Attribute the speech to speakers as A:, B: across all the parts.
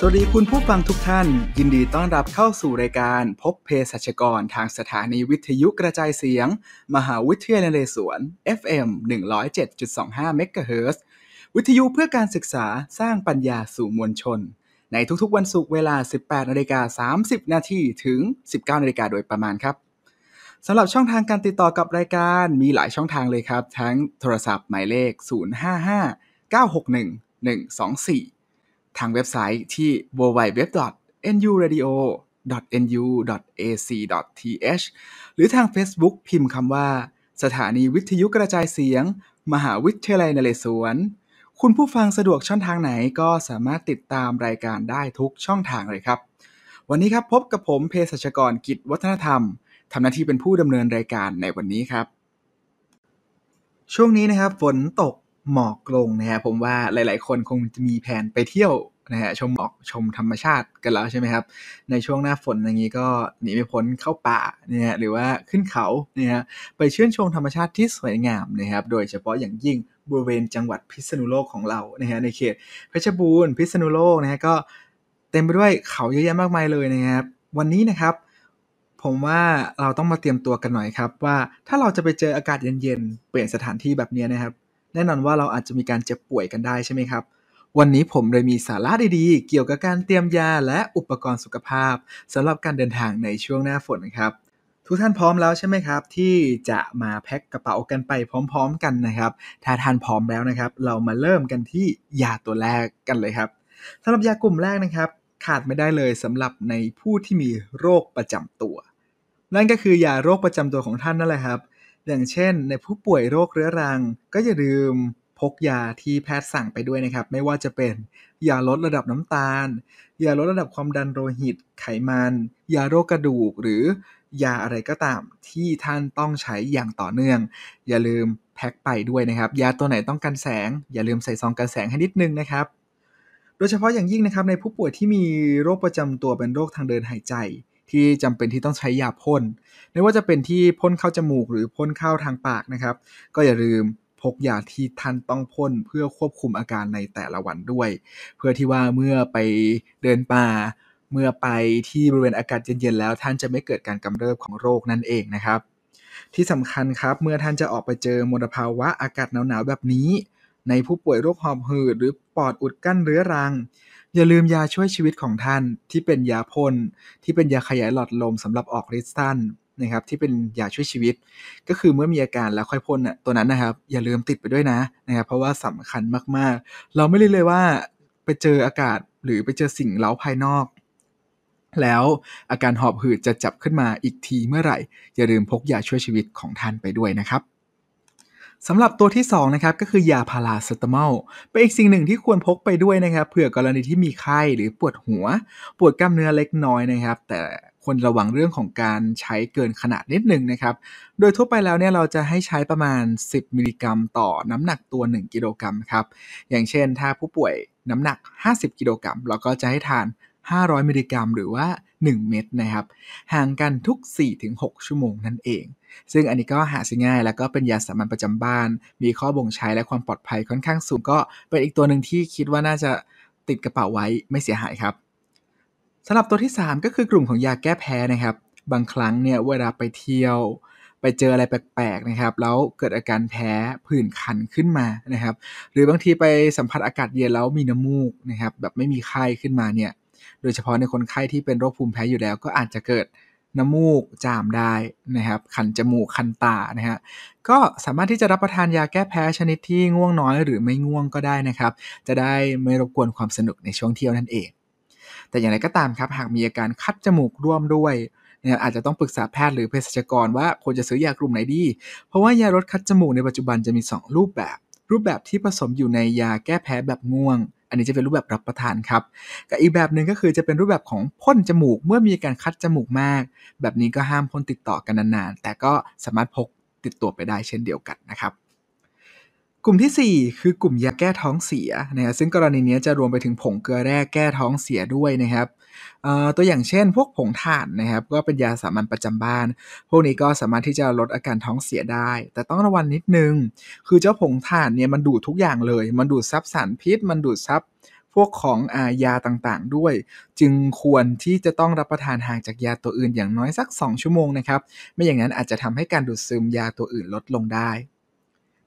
A: สวัสดีคุณผู้ฟังทุกท่าน ยินดีต้อนรับเข้าสู่รายการพบเพศสัชกร ทางสถานีวิทยุกระจายเสียง มหาวิทยาลัยนเรศวร FM 107.25เมกะเฮิร์วิทยุเพื่อการศึกษาสร้างปัญญาสู่มวลชน ในทุกๆ วันศุกร์เวลา 18นาฬิกา30นาทีถึง 19นาฬิกาโดยประมาณครับสำหรับช่องทางการติดต่อกับรายการมีหลายช่องทางเลยครับ ทั้งโทรศัพท์หมายเลข 055 961 124ทางเว็บไซต์ที่ www.nuradio.nu.ac.th หรือทาง Facebook พิมพ์คำว่า สถานีวิทยุกระจายเสียง มหาวิทยาลัยนเรศวร คุณผู้ฟังสะดวกช่องทางไหนก็สามารถติดตามรายการได้ทุกช่องทางเลยครับ วันนี้ครับพบกับผมเพสัชกรกิจวัฒนธรรมทำหน้าที่เป็นผู้ดำเนินรายการในวันนี้ครับ ช่วงนี้นะครับฝนตกหมอกลงนะฮะผมว่าหลาย ๆ คนคงจะมีแผนไปเที่ยวนะฮะชมหมอกชมธรรมชาติกันแล้วใช่ไหมครับ ในช่วงหน้าฝนอย่างนี้ก็หนีไปพ้นเข้าป่าเนี่ยหรือว่าขึ้นเขาเนี่ยไปชื่นชมธรรมชาติที่สวยงามนะครับ โดยเฉพาะอย่างยิ่งบริเวณจังหวัดพิษณุโลกของเรานะฮะในเขตเพชรบูรณ์พิษณุโลกนะฮะก็เต็มไปด้วยเขาเยอะแยะมากมายเลยนะครับ วันนี้นะครับ ผมว่าเราต้องมาเตรียมตัวกันหน่อยครับ ว่า ถ้าเราจะไปเจออากาศเย็นๆเปลี่ยนสถานที่แบบนี้นะครับแน่นอนว่าเราอาจจะมีการเจ็บป่วยกันได้ใช่ไหมครับวันนี้ผมเลยมีสาระดีๆ เกี่ยวกับการเตรียมยาและอุปกรณ์สุขภาพสำหรับการเดินทางในช่วงหน้าฝนนะครับ ทุกท่านพร้อมแล้วใช่ไหมครับ ที่จะมาแพ็คกระเป๋ากันไปพร้อมๆกันนะครับ ถ้าท่านพร้อมแล้วนะครับ เรามาเริ่มกันที่ยาตัวแรกกันเลยครับสำหรับยากลุ่มแรกนะครับ ขาดไม่ได้เลยสำหรับในผู้ที่มีโรคประจำตัว นั่นก็คือยาโรคประจำตัวของท่านนั่นแหละครับอย่างเช่น ในผู้ป่วยโรค เรื้อรัง ก็อย่าลืมพกยาที่แพทย์สั่งไปด้วยนะครับ ไม่ว่าจะเป็นยาลดระดับน้ำตาลยาลดระดับความดันโลหิตไขมัน ยาโรคกระดูก หรือยาอะไรก็ตามที่ท่านต้องใช้อย่างต่อเนื่อง อย่าลืมแพ็คไปด้วยนะครับ ยาตัวไหนต้องกันแสง อย่าลืมใส่ซองกันแสงให้นิดนึงนะครับ โดยเฉพาะอย่างยิ่งนะครับในผู้ป่วยที่มีโรคประจำตัวเป็นโรคทางเดินหายใจที่จำเป็นที่ต้องใช้ยาพ่น ไม่ว่าจะเป็นที่พ่นเข้าจมูกหรือพ่นเข้าทางปากนะครับ ก็อย่าลืมพกยาที่ท่านต้องพ่นเพื่อควบคุมอาการในแต่ละวันด้วย เพื่อที่ว่าเมื่อไปเดินป่า เมื่อไปที่บริเวณอากาศเย็นๆแล้ว ท่านจะไม่เกิดการกำเริบของโรคนั่นเองนะครับ ที่สำคัญครับเมื่อท่านจะออกไปเจอมลภาวะอากาศหนาวๆแบบนี้ ในผู้ป่วยโรคหอบหืดหรือปอดอุดกั้นเรื้อรังอย่าลืมยาช่วยชีวิตของท่านที่เป็นยาพ่นที่เป็นยาขยายหลอดลมสำหรับออกฤทธิ์สั้นนะครับ ที่เป็นยาช่วยชีวิต ก็คือเมื่อมีอาการแล้วค่อยพ่นน่ะตัวนั้นนะครับ อย่าลืมติดไปด้วยนะนะครับ เพราะว่าสำคัญมากๆ เราไม่รู้เลยว่าไปเจออากาศหรือไปเจอสิ่งเล้าภายนอก แล้วอาการหอบหืดจะจับขึ้นมาอีกทีเมื่อไหร่ อย่าลืมพกยาช่วยชีวิตของท่านไปด้วยนะครับสำหรับตัวที่ 2 นะครับก็คือยาพาราเซตามอลเป็นอีกสิ่งหนึ่งที่ควรพกไปด้วยนะครับเผื่อกรณีที่มีไข้หรือปวดหัว ปวดกล้ามเนื้อเล็กน้อยนะครับ แต่ควรระวังเรื่องของการใช้เกินขนาดนิดหนึ่งนะครับ โดยทั่วไปแล้วเนี่ยเราจะให้ใช้ประมาณ 10 มิลลิกรัม ต่อน้ำหนักตัว 1 กิโลกรัมครับ อย่างเช่นถ้าผู้ป่วยน้ำหนัก 50 กิโลกรัม เราก็จะให้ทาน 500มิลลิกรัม หรือว่า 1 เม็ดนะครับ ห่างกันทุก 4-6 ชั่วโมงนั่นเองซึ่งอันนี้ก็หาซื้อง่ายแล้วก็เป็นยาสามัญประจำบ้านมีข้อบ่งใช้และความปลอดภัยค่อนข้างสูงก็เป็นอีกตัวหนึ่งที่คิดว่าน่าจะติดกระเป๋าไว้ไม่เสียหายครับสำหรับตัวที่ 3 ก็คือกลุ่มของยาแก้แพ้นะครับบางครั้งเนี่ยเวลาไปเที่ยว ไปเจออะไรแปลกๆนะครับแล้วเกิดอาการแพ้ผื่นคันขึ้นมานะครับหรือบางทีไปสัมผัสอากาศเย็นแล้วมีน้ำมูกนะครับแบบไม่มีไข้ขึ้นมาเนี่ยโดยเฉพาะในคนไข้ที่เป็นโรคภูมิแพ้อยู่แล้วก็อาจจะเกิดน้ำมูก จามได้ นะครับคันจมูกคันตานะฮะก็สามารถที่จะรับประทานยาแก้แพ้ชนิดที่ง่วงน้อย หรือไม่ง่วงก็ได้นะครับจะได้ไม่รบกวนความสนุกในช่วงเที่ยวนั่นเอง แต่อย่างไรก็ตามครับหากมีอาการคัดจมูกร่วมด้วยเนี่ยอาจจะต้องปรึกษาแพทย์หรือเภสัชกรว่าควรจะซื้อยากลุ่มไหนดี เพราะว่ายาลดคัดจมูกในปัจจุบันจะมี 2 รูปแบบ รูปแบบที่ผสมอยู่ในยาแก้แพ้แบบง่วงอันนี้จะเป็นรูปแบบรับประทานครับกับอีกแบบหนึ่งก็คือจะเป็นรูปแบบของพ่นจมูก เมื่อมีการคัดจมูกมาก แบบนี้ก็ห้ามพ่นติดต่อกันนานๆแต่ก็สามารถพกติดตัวไปได้เช่นเดียวกันนะครับ กลุ่มที่ 4 คือกลุ่มยาแก้ท้องเสียนะฮะซึ่งกรณีนี้จะรวมไปถึงผงเกลือแร่แก้ท้องเสียด้วยนะครับตัวอย่างเช่นพวกผงถ่านนะครับก็เป็นยาสามัญประจำบ้านพวกนี้ก็สามารถที่จะลดอาการท้องเสียได้ แต่ต้องระวังนิดนึง คือเจ้าผงถ่านเนี่ยมันดูดทุกอย่างเลยมันดูดซับสารพิษมันดูดซับพวกของอายาต่างๆด้วย จึงควรที่จะต้องรับประทานห่างจากยาตัวอื่นอย่างน้อยสัก 2 ชั่วโมงนะครับ ไม่อย่างนั้นอาจจะทำให้การดูดซึมยาตัวอื่นลดลงได้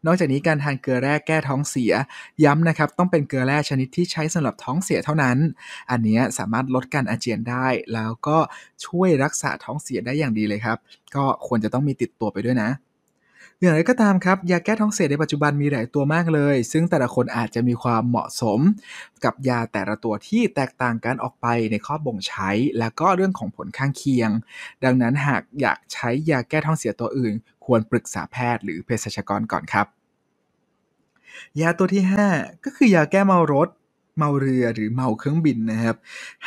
A: นอกจากนี้การทานเกลือแร่แก้ท้องเสีย ย้ำนะครับต้องเป็นเกลือแร่ชนิดที่ใช้สำหรับท้องเสียเท่านั้น อันนี้สามารถลดการอาเจียนได้แล้วก็ช่วยรักษาท้องเสียได้อย่างดีเลยครับ ก็ควรจะต้องมีติดตัวไปด้วยนะอย่างไรก็ตามครับยาแก้ท้องเสียในปัจจุบันมีหลายตัวมากเลย ซึ่งแต่ละคนอาจจะมีความเหมาะสม กับยาแต่ละตัวที่แตกต่างกันออกไปในข้อบ่งใช้ และก็เรื่องของผลข้างเคียง ดังนั้นหากอยากใช้ยาแก้ท้องเสียตัวอื่น ควรปรึกษาแพทย์หรือเภสัชกรก่อนครับ ยาตัวที่ 5 ก็คือยาแก้เมารถ เมาเรือหรือเมาเครื่องบินนะครับ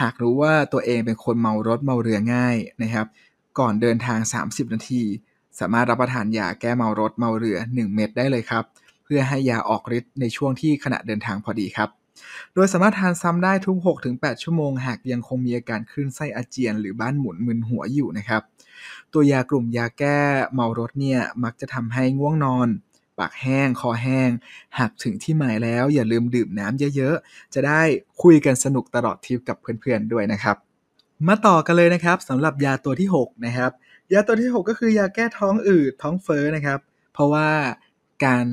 A: หากรู้ว่าตัวเองเป็นคนเมารถเมาเรือง่ายนะครับ ก่อนเดินทาง 30 นาทีสามารถรับประทานยาแก้เมารถเมาเรือ 1 เม็ดได้เลยครับ เพื่อให้ยาออกฤทธิ์ในช่วงที่ขณะเดินทางพอดีครับ โดยสามารถทานซ้ำได้ทุก 6-8 ชั่วโมงหากยังคงมีอาการคลื่นไส้อาเจียนหรือบ้านหมุนมึนหัวอยู่นะครับ ตัวยากลุ่มยาแก้เมารถเนี่ยมักจะทำให้ง่วงนอน ปากแห้ง คอแห้ง หากถึงที่หมายแล้วอย่าลืมดื่มน้ำเยอะๆจะได้คุยกันสนุกตลอดทริปกับเพื่อนๆด้วยนะครับ มาต่อกันเลยนะครับสำหรับยาตัวที่ 6 นะครับยาตัวที่ 6 ก็คือยาแก้ท้องอืด ท้องเฟ้อนะครับ เพราะว่าการ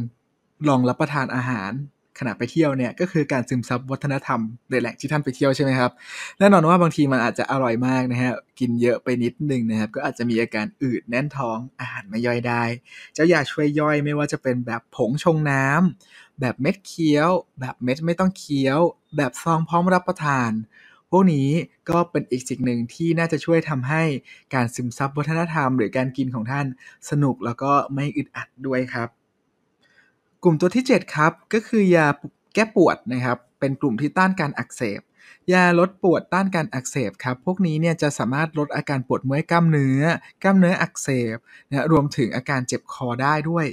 A: ลองรับประทานอาหาร ขณะไปเที่ยวเนี่ยก็คือการซึมซับวัฒนธรรมเลยแหละที่ท่านไปเที่ยวใช่ไหมครับ แน่นอนว่าบางทีมันอาจจะอร่อยมากนะฮะ กินเยอะไปนิดนึงนะครับก็อาจจะมีอาการอืดแน่นท้องอาหารไม่ย่อยได้เจ้ายาช่วยย่อยไม่ว่าจะเป็นแบบผงชงน้ำ แบบเม็ดเคี้ยว แบบเม็ดไม่ต้องเคี้ยว แบบซองพร้อมรับประทานพวกนี้ก็เป็นอีกสิ่งหนึ่งที่น่าจะช่วยทำให้การซึมซับวัฒนธรรม หรือการกินของท่านสนุกแล้วก็ไม่อึดอัดด้วยครับ กลุ่มตัวที่ 7 ครับ ก็คือยาแก้ปวดนะครับเป็นกลุ่มที่ต้านการอักเสบยาลดปวดต้านการอักเสบครับ พวกนี้เนี่ยจะสามารถลดอาการปวดเมื่อยกล้ามเนื้อกล้ามเนื้ออักเสบนะรวมถึงอาการเจ็บคอได้ด้วย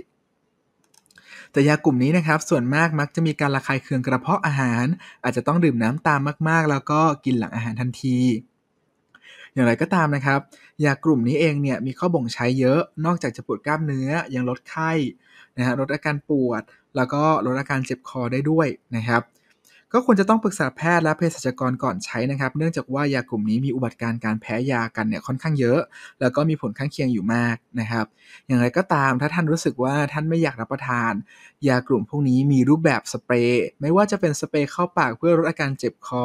A: แต่ยากลุ่มนี้นะครับส่วนมากมักจะมีการระคายเคืองกระเพาะอาหาร อาจจะต้องดื่มน้ำตามมากๆ แล้วก็กินหลังอาหารทันที อย่างไรก็ตามนะครับ ยากลุ่มนี้เองเนี่ยมีข้อบ่งใช้เยอะนอกจากจะปวดกล้ามเนื้อยังลดไข้นะฮะลดอาการปวด แล้วก็ลดอาการเจ็บคอได้ด้วยนะครับก็ควรจะต้องปรึกษาแพทย์และเภสัชกรก่อนใช้นะครับ เนื่องจากว่ายากลุ่มนี้มีอุบัติการการแพ้ยากันเนี่ยค่อนข้างเยอะ แล้วก็มีผลข้างเคียงอยู่มากนะครับ อย่างไรก็ตามถ้าท่านรู้สึกว่าท่านไม่อยากรับประทาน ยากลุ่มพวกนี้มีรูปแบบสเปรย์ไม่ว่าจะเป็นสเปรย์เข้าปากเพื่อลดอาการเจ็บคอ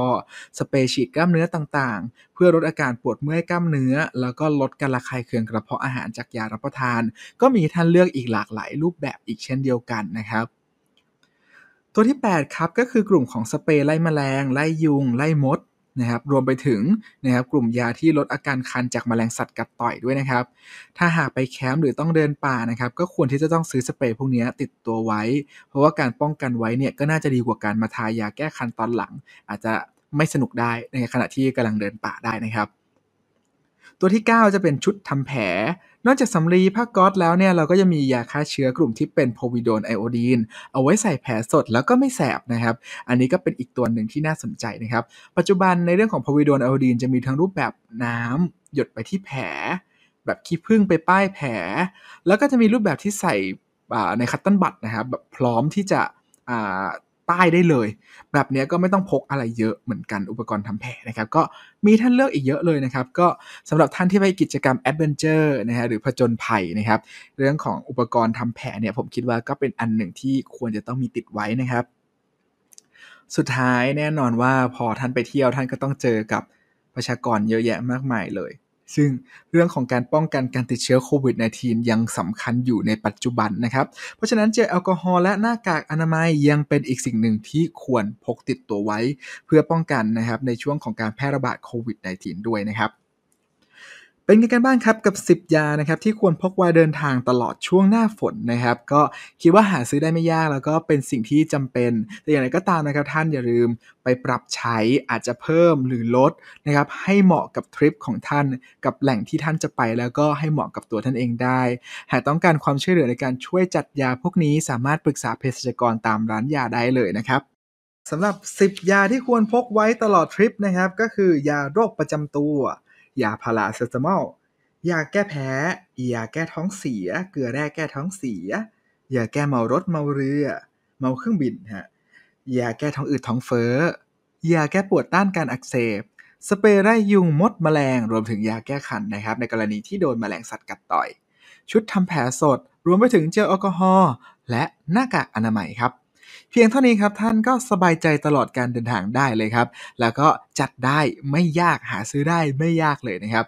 A: สเปรย์ฉีดกล้ามเนื้อต่างๆ เพื่อลดอาการปวดเมื่อยกล้ามเนื้อ แล้วก็ลดการระคายเคืองกระเพาะอาหารจากยารับประทาน ก็มีท่านเลือกอีกหลากหลายรูปแบบอีกเช่นเดียวกันนะครับตัวที่ 8ครับก็คือกลุ่มของสเปรย์ไล่แมลง ไล่ยุง ไล่มดนะครับรวมไปถึงนะครับกลุ่มยาที่ลดอาการคัน จากมแมลงสัตว์กัดต่อยด้วยนะครับ ถ้าหากไปแคมป์หรือต้องเดินป่านะครับ ก็ควรที่จะต้องซื้อสเปรย์พวกนี้ติดตัวไว้ เพราะว่าการป้องกันไว้เนี่ยก็น่าจะดีกว่าการมาทายาแก้คันตอนหลัง อาจจะไม่สนุกได้ในขณะที่กำลังเดินป่าได้นะครับ ตัวที่ 9 จะเป็นชุดทำแผลนอกจากสำลีผ้าก๊อตแล้วเนี่ยเราก็จะมียาฆ่าเชื้อกลุ่มที่เป็นโพวิโดนไอโอดีน เอาไว้ใส่แผลสดแล้วก็ไม่แสบนะครับ อันนี้ก็เป็นอีกตัวหนึ่งที่น่าสนใจนะครับ ปัจจุบันในเรื่องของโพวิโดนไอโอดีนจะมีทั้งรูปแบบน้ำหยดไปที่แผล แบบขี้ผึ้งไปป้ายแผล แล้วก็จะมีรูปแบบที่ใส่ในคัตตันบัตนะครับแบบพร้อมที่จะ้ได้เลย แบบนี้ก็ไม่ต้องพกอะไรเยอะเหมือนกันอุปกรณ์ทำแผลนะครับ ก็มีท่านเลือกอีกเยอะเลยนะครับก็สำหรับท่านที่ไปกิจกรรมแอดเวนเจอร์นะฮะ หรือผจญภัยนะครับ เรื่องของอุปกรณ์ทำแผลเนี่ยผมคิดว่าก็เป็นอันหนึ่งที่ควรจะต้องมีติดไว้นะครับ สุดท้ายแน่นอนว่าพอท่านไปเที่ยวท่านก็ต้องเจอกับประชากรเยอะแยะมากมายเลยซึ่งเรื่องของการป้องกันการติดเชื้อโควิด -19 ยังสำคัญอยู่ในปัจจุบันนะครับ เพราะฉะนั้นเจลแอลกอฮอล์และหน้ากากอนามัยยังเป็นอีกสิ่งหนึ่งที่ควรพกติดตัวไว้ เพื่อป้องกันนะครับในช่วงของการแพร่ระบาดโควิด -19 ด้วยนะครับเป็นกันบ้านครับกับ 10 ยานะครับที่ควรพกไว้เดินทางตลอดช่วงหน้าฝนนะครับ ก็คิดว่าหาซื้อได้ไม่ยากแล้วก็เป็นสิ่งที่จำเป็น แต่อย่างไรก็ตามนะครับท่านอย่าลืมไปปรับใช้อาจจะเพิ่มหรือลดนะครับ ให้เหมาะกับทริปของท่านกับแหล่งที่ท่านจะไป แล้วก็ให้เหมาะกับตัวท่านเองได้ หากต้องการความช่วยเหลือในการช่วยจัดยาพวกนี้สามารถปรึกษาเภสัชกรตามร้านยาได้เลยนะครับสำหรับ 10 ยาที่ควรพกไว้ตลอดทริปนะครับก็คือยาโรคประจำตัวยาพาราเซตามอล ยาแก้แพ้ ยาแก้ท้องเสีย เกลือแร่แก้ท้องเสีย ยาแก้เมารถเมาเรือ เมาเครื่องบินฮะยาแก้ท้องอืดท้องเฟ้อ ยาแก้ปวดต้านการอักเสบ สเปรย์ไล่ยุงมดแมลง รวมถึงยาแก้ขันนะครับ ในกรณีที่โดนแมลงสัตว์กัดต่อย ชุดทำแผลสด รวมไปถึงเจลแอลกอฮอล์ และ หน้ากากอนามัยครับเพียงเท่านี้ครับ ท่านก็สบายใจตลอดการเดินทางได้เลยครับ แล้วก็จัดได้ไม่ยากหาซื้อได้ไม่ยากเลยนะครับ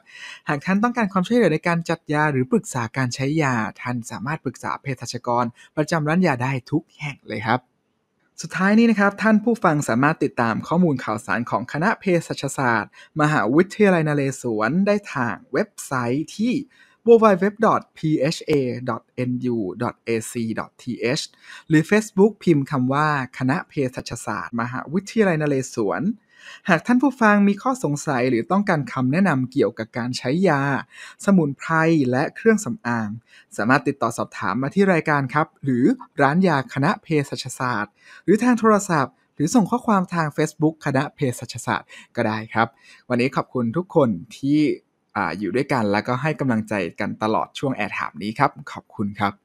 A: หากท่านต้องการความช่วยเหลือในการจัดยาหรือปรึกษาการใช้ยา ท่านสามารถปรึกษาเภสัชกร ประจำร้านยาได้ทุกแห่งเลยครับ สุดท้ายนี้นะครับ ท่านผู้ฟังสามารถติดตามข้อมูลข่าวสารของคณะเภสัชศาสตร์ มหาวิทยาลัยนเรศวร ได้ทางเว็บไซต์ที่ www.pha.nu.ac.th หรือ Facebook พิมพ์คำว่าคณะเภสัชศาสตร์ มหาวิทยาลัยนเรศวร หากท่านผู้ฟังมีข้อสงสัยหรือต้องการคำแนะนำเกี่ยวกับการใช้ยา สมุนไพรและเครื่องสำอาง สามารถติดต่อสอบถามมาที่รายการครับ หรือร้านยาคณะเภสัชศาสตร์ หรือทางโทรศัพท์ หรือส่งข้อความทาง Facebook คณะเภสัชศาสตร์ก็ได้ครับ วันนี้ขอบคุณทุกคนที่อยู่ด้วยกันแล้วก็ให้กำลังใจกันตลอดช่วงแอร์ถามนี้ครับ ขอบคุณครับ